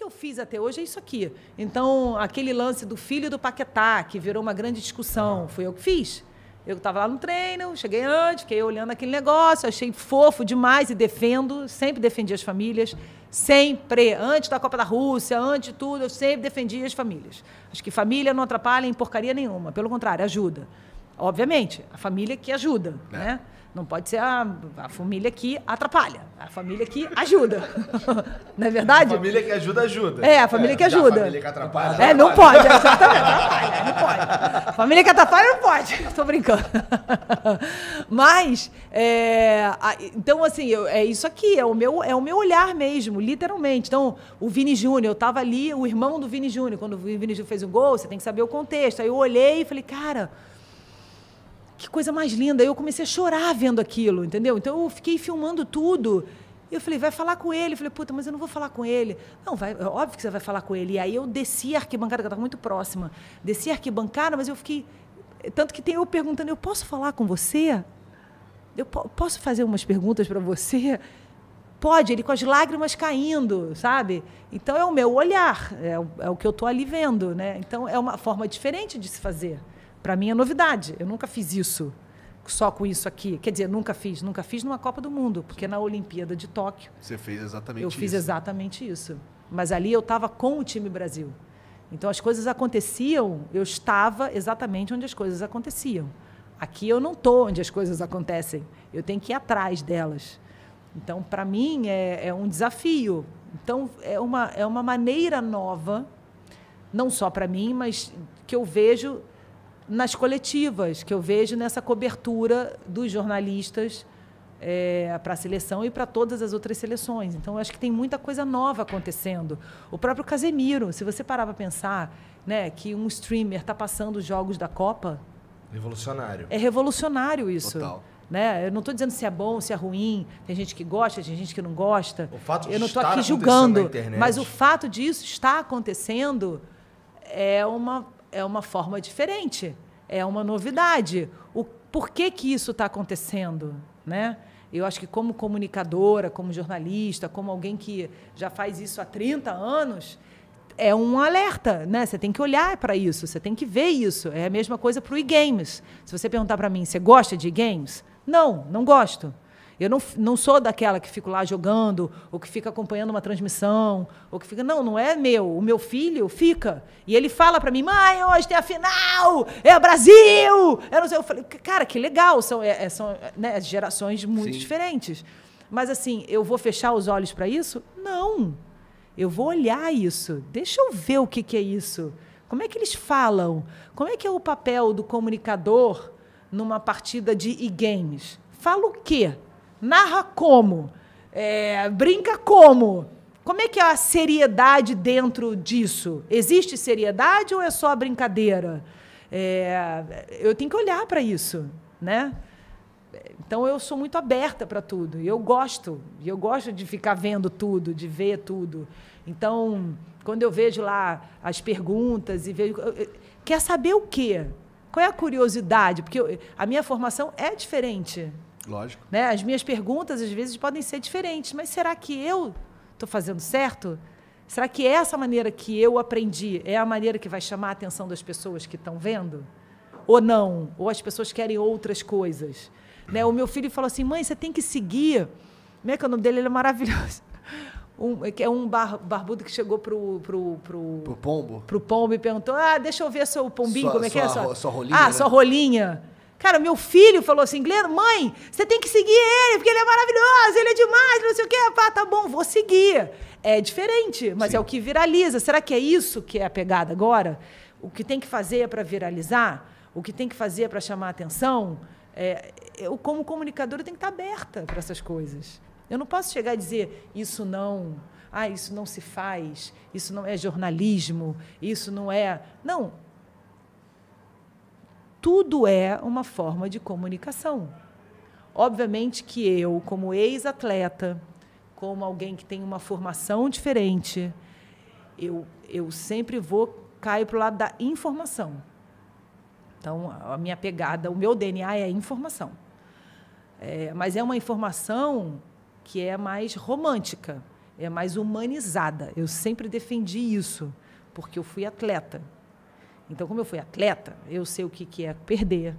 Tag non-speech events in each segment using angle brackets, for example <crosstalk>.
que eu fiz até hoje é isso aqui. Então, aquele lance do filho do Paquetá, que virou uma grande discussão, foi eu que fiz. Eu estava lá no treino, cheguei antes, fiquei olhando aquele negócio, achei fofo demais e defendo, sempre defendi as famílias, sempre, antes da Copa da Rússia, antes de tudo, eu sempre defendi as famílias. Acho que família não atrapalha em porcaria nenhuma, pelo contrário, ajuda. Obviamente, a família que ajuda, é. né? Não pode ser a, a família que atrapalha, a família que ajuda. <laughs> não é verdade? A família que ajuda, ajuda. É, a família é, que ajuda. A família que atrapalha. É, não pode, exatamente, não pode. A família que atrapalha não pode, estou <laughs> brincando. <laughs> Mas, é, então, assim, eu, é isso aqui, é o, meu, é o meu olhar mesmo, literalmente. Então, o Vini Júnior, eu estava ali, o irmão do Vini Júnior, quando o Vini Júnior fez o gol, você tem que saber o contexto. Aí eu olhei e falei, cara que coisa mais linda. Eu comecei a chorar vendo aquilo, entendeu? Então eu fiquei filmando tudo. E eu falei, vai falar com ele. Eu falei, puta, mas eu não vou falar com ele. Não, vai, é óbvio que você vai falar com ele. E aí eu desci a arquibancada, que eu estava muito próxima. Desci a arquibancada, mas eu fiquei. Tanto que tem eu perguntando, eu posso falar com você? Eu po posso fazer umas perguntas para você? Pode, ele com as lágrimas caindo, sabe? Então é o meu olhar, é o, é o que eu estou ali vendo, né? Então é uma forma diferente de se fazer. Para mim é novidade. Eu nunca fiz isso só com isso aqui. Quer dizer, nunca fiz, nunca fiz numa Copa do Mundo, porque na Olimpíada de Tóquio. Você fez exatamente eu isso. Eu fiz exatamente isso. Mas ali eu estava com o time Brasil. Então as coisas aconteciam, eu estava exatamente onde as coisas aconteciam. Aqui eu não estou onde as coisas acontecem. Eu tenho que ir atrás delas. Então, para mim, é, é um desafio. Então, é uma, é uma maneira nova, não só para mim, mas que eu vejo nas coletivas, que eu vejo nessa cobertura dos jornalistas é, para a seleção e para todas as outras seleções. Então, acho que tem muita coisa nova acontecendo. O próprio Casemiro, se você parar para pensar né, que um streamer está passando os jogos da Copa. Revolucionário. É revolucionário isso. Total. Né? Eu não estou dizendo se é bom, se é ruim. Tem gente que gosta, tem gente que não gosta. O fato de Eu não estou aqui julgando, mas o fato disso estar acontecendo é uma é uma forma diferente, é uma novidade. O por que, que isso está acontecendo, né? Eu acho que como comunicadora, como jornalista, como alguém que já faz isso há 30 anos, é um alerta, né? Você tem que olhar para isso, você tem que ver isso. É a mesma coisa para o e-games. Se você perguntar para mim, você gosta de e-games? Não, não gosto. Eu não, não sou daquela que fico lá jogando, ou que fica acompanhando uma transmissão, ou que fica. Não, não é meu. O meu filho fica. E ele fala para mim, mãe, hoje tem a final, é o Brasil! Eu é não sei. Eu falei, cara, que legal. São, é, é, são né, gerações muito Sim. diferentes. Mas assim, eu vou fechar os olhos para isso? Não. Eu vou olhar isso. Deixa eu ver o que, que é isso. Como é que eles falam? Como é que é o papel do comunicador numa partida de e-games? Fala o quê? narra como, é, brinca como. Como é que é a seriedade dentro disso? Existe seriedade ou é só brincadeira? É, eu tenho que olhar para isso, né? Então eu sou muito aberta para tudo. Eu gosto, eu gosto de ficar vendo tudo, de ver tudo. Então, quando eu vejo lá as perguntas e vejo quer saber o quê? Qual é a curiosidade? Porque eu, a minha formação é diferente Lógico. Né? As minhas perguntas, às vezes, podem ser diferentes, mas será que eu estou fazendo certo? Será que é essa maneira que eu aprendi é a maneira que vai chamar a atenção das pessoas que estão vendo? Ou não? Ou as pessoas querem outras coisas? Né? O meu filho falou assim: mãe, você tem que seguir. Como é que é o nome dele? Ele é maravilhoso. <laughs> Um, é que é um bar, barbudo que chegou pro, pro, pro, pro pombo. Pro pombo e perguntou: Ah, deixa eu ver seu pombinho, sua, como é sua, que é? Sua, sua rolinha. Ah, né? sua rolinha. Cara, meu filho falou assim, Glenda, mãe, você tem que seguir ele, porque ele é maravilhoso, ele é demais, não sei o quê. Pá, ah, tá bom, vou seguir. É diferente, mas Sim. é o que viraliza. Será que é isso que é a pegada agora? O que tem que fazer para viralizar? O que tem que fazer para chamar atenção? É, eu, como comunicadora, tenho que estar tá aberta para essas coisas. Eu não posso chegar e dizer isso não, ah, isso não se faz, isso não é jornalismo, isso não é. Não, tudo é uma forma de comunicação. Obviamente que eu, como ex-atleta, como alguém que tem uma formação diferente, eu, eu sempre vou cair para o lado da informação. Então, a minha pegada, o meu DNA é informação. É, mas é uma informação que é mais romântica, é mais humanizada. Eu sempre defendi isso, porque eu fui atleta. Então, como eu fui atleta, eu sei o que, que é perder,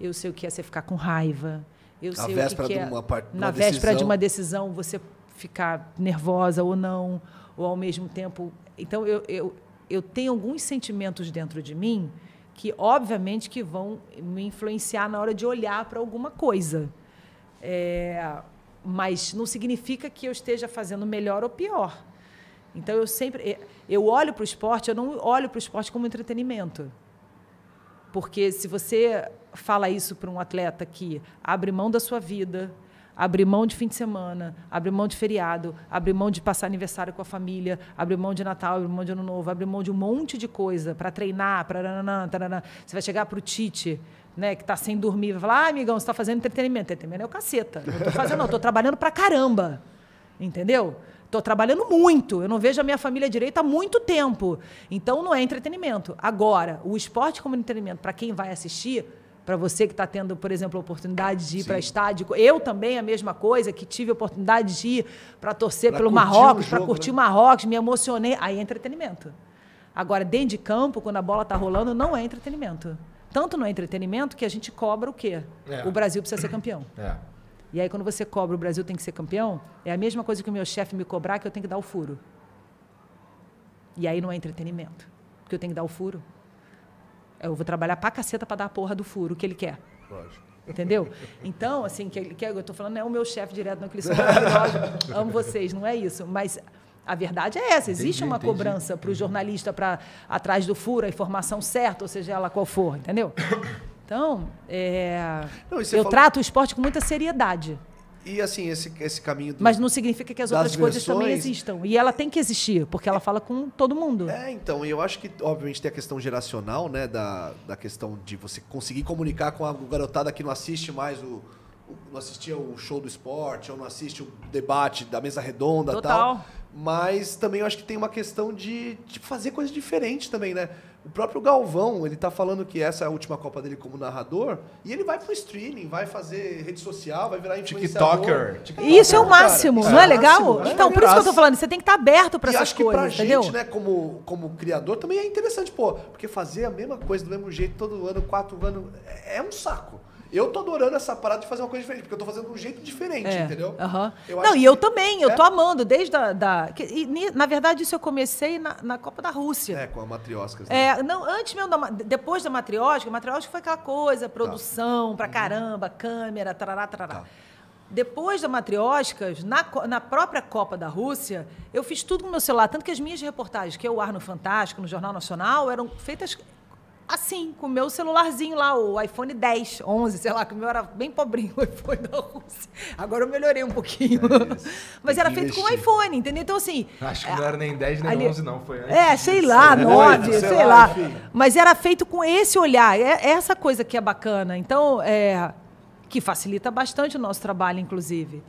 eu sei o que é você ficar com raiva, eu na sei véspera o que, que é, de uma, na decisão. véspera de uma decisão você ficar nervosa ou não, ou ao mesmo tempo. Então, eu, eu, eu tenho alguns sentimentos dentro de mim que, obviamente, que vão me influenciar na hora de olhar para alguma coisa. É, mas não significa que eu esteja fazendo melhor ou pior. Então eu sempre eh, eu olho para o esporte, eu não olho para o esporte como entretenimento. Porque se você fala isso para um atleta que abre mão da sua vida, abre mão de fim de semana, abre mão de feriado, abre mão de passar aniversário com a família, abre mão de Natal, abre mão de Ano Novo, abre mão de um monte de coisa para treinar, para você vai chegar para o Tite, né, que está sem dormir, vai falar: ah, amigão, você está fazendo entretenimento. Entretenimento é o caceta. Não estou fazendo, não, estou trabalhando para caramba. Entendeu? Estou trabalhando muito, eu não vejo a minha família direito há muito tempo. Então não é entretenimento. Agora, o esporte como entretenimento, para quem vai assistir, para você que está tendo, por exemplo, a oportunidade de ir para estádio. Eu também a mesma coisa, que tive a oportunidade de ir para torcer pra pelo Marrocos, para curtir o né? Marrocos, me emocionei. Aí é entretenimento. Agora, dentro de campo, quando a bola está rolando, não é entretenimento. Tanto não é entretenimento que a gente cobra o quê? É. O Brasil precisa ser campeão. É. E aí, quando você cobra o Brasil tem que ser campeão, é a mesma coisa que o meu chefe me cobrar que eu tenho que dar o furo. E aí não é entretenimento, porque eu tenho que dar o furo. Eu vou trabalhar pra caceta pra dar a porra do furo que ele quer. Lógico. Entendeu? Então, assim, que, que eu estou falando, não é o meu chefe direto, não, que ele <laughs> amo vocês, não é isso. Mas a verdade é essa, existe entendi, uma entendi. cobrança para o uhum. jornalista para atrás do furo, a informação certa, ou seja ela qual for, entendeu? Então, é, não, eu falou... trato o esporte com muita seriedade. E assim, esse, esse caminho. Do, Mas não significa que as outras versões... coisas também existam. E ela tem que existir, porque ela é. fala com todo mundo. É, então, eu acho que, obviamente, tem a questão geracional, né? Da, da questão de você conseguir comunicar com a garotada que não assiste mais o. o não assistia o show do esporte, ou não assiste o debate da mesa redonda Total. tal. Mas também eu acho que tem uma questão de, de fazer coisas diferentes também, né? O próprio Galvão, ele tá falando que essa é a última Copa dele como narrador, e ele vai pro streaming, vai fazer rede social, vai virar influenciador. TikToker. TikToker isso é o máximo, cara. não é, é legal? Máximo, então, é por isso que eu tô falando, você tem que estar tá aberto para essas acho que coisas, pra entendeu? gente, né, como, como criador, também é interessante, pô, porque fazer a mesma coisa do mesmo jeito todo ano, quatro anos, é, é um saco. Eu tô adorando essa parada de fazer uma coisa diferente, porque eu tô fazendo de um jeito diferente, é. entendeu? Uhum. não, e eu que... também, eu é. tô amando desde a, da. E, na verdade, isso eu comecei na, na Copa da Rússia. É, com a Matriosca. Né? É, não, antes mesmo, da, depois da a Matriosca foi aquela coisa, tá. produção tá. pra uhum. caramba, uhum. câmera, trará, trará. Tá. Depois da Matrioscas, na, na própria Copa da Rússia, eu fiz tudo com meu celular. Tanto que as minhas reportagens, que eu é ar no Fantástico, no Jornal Nacional, eram feitas assim, com o meu celularzinho lá, o iPhone 10, 11, sei lá, que o meu era bem pobrinho, <laughs> o iPhone da Rússia. Agora eu melhorei um pouquinho. É <laughs> Mas era feito investir. com iPhone, entendeu? Então, assim... Acho que não era nem 10, nem ali, 11, não. Foi antes. É, sei lá, 9, é, é sei, sei, lá. lá. Mas era feito com esse olhar. É essa coisa que é bacana. Então, é... Que facilita bastante o nosso trabalho, inclusive.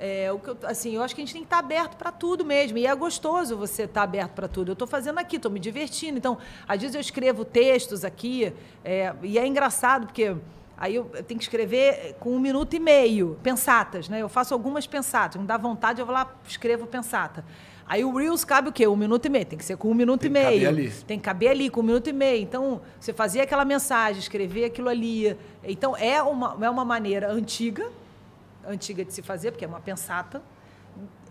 É, o que eu, assim, eu acho que a gente tem que estar tá aberto para tudo mesmo. E é gostoso você estar tá aberto para tudo. Eu estou fazendo aqui, estou me divertindo. Então, às vezes eu escrevo textos aqui, é, e é engraçado, porque aí eu, eu tenho que escrever com um minuto e meio, pensatas, né? Eu faço algumas pensatas. Não dá vontade, eu vou lá, escrevo pensata. Aí o Reels cabe o quê? Um minuto e meio. Tem que ser com um minuto Tem e meio. Tem que caber ali. Tem que caber ali, com um minuto e meio. Então, você fazia aquela mensagem, escrever aquilo ali. Então, é uma, é uma maneira antiga antiga de se fazer, porque é uma pensata,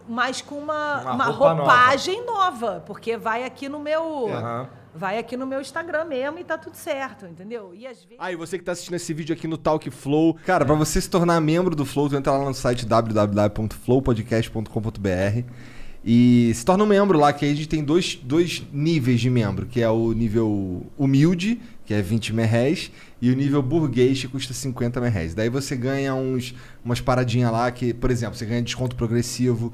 mas com uma, uma, uma roupa roupagem nova. nova. porque vai aqui no meu. Uhum. Vai aqui no meu Instagram mesmo e tá tudo certo, entendeu? E às vezes... Ah, e você que tá assistindo esse vídeo aqui no Talk Flow, cara, é. para você se tornar membro do Flow, tu entra lá no site www.flowpodcast.com.br e se torna um membro lá, que aí a gente tem dois, dois níveis de membro, que é o nível humilde, que é 20 merés e o nível burguês que custa 50 mil reais. Daí você ganha uns, umas paradinhas lá que, por exemplo, você ganha desconto progressivo,